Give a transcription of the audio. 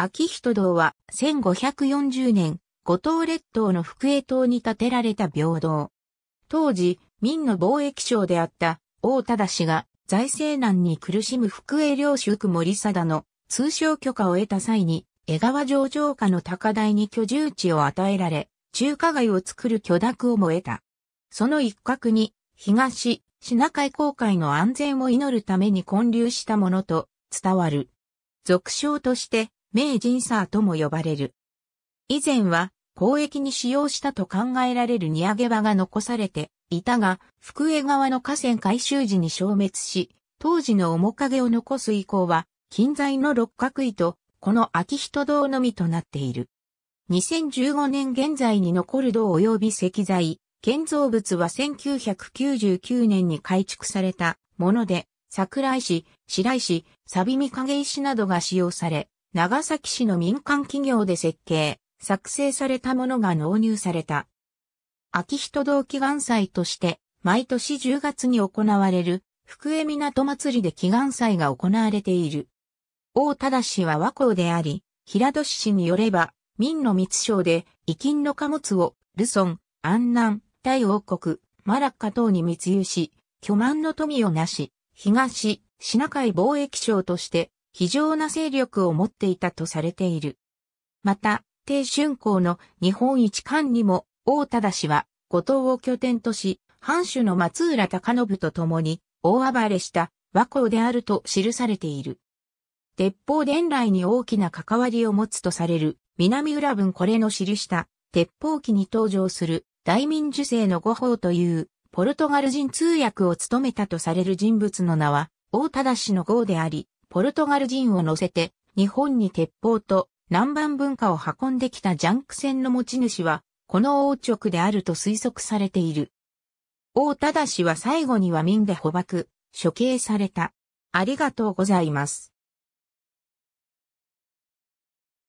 秋人堂は1540年、五島列島の福江島に建てられた平等。当時、民の貿易省であった大忠氏が財政難に苦しむ福江領主区森貞の通商許可を得た際に、江川上城下の高台に居住地を与えられ、中華街を作る許諾をも得た。その一角に、東、品海航海の安全を祈るために建立したものと伝わる。俗称として、名人サーとも呼ばれる。以前は交易に使用したと考えられる荷上げ場が残されていたが、福江川の河川改修時に消滅し、当時の面影を残す以降は、近在の六角井と、この秋人堂のみとなっている。2015年現在に残る堂及び石材、建造物は1999年に改築されたもので、桜井市、白井市、錆見影石などが使用され、長崎市の民間企業で設計、作成されたものが納入された。秋人同祈願祭として、毎年10月に行われる、福江港祭りで祈願祭が行われている。大忠氏は和光であり、平戸市によれば、民の密商で、遺金の貨物を、ルソン、安南、大王国、マラッカ等に密輸し、巨万の富を成し、東、品海貿易商として、非常な勢力を持っていたとされている。また、帝春光の日本一官にも、大忠氏は、後藤を拠点とし、藩主の松浦隆信と共に、大暴れした和光であると記されている。鉄砲伝来に大きな関わりを持つとされる、南浦文これの記した、鉄砲記に登場する、大民受精の五宝という、ポルトガル人通訳を務めたとされる人物の名は、大忠氏の号であり、ポルトガル人を乗せて、日本に鉄砲と南蛮文化を運んできたジャンク船の持ち主は、この王直であると推測されている。王忠は最後には民で捕獲、処刑された。ありがとうございます。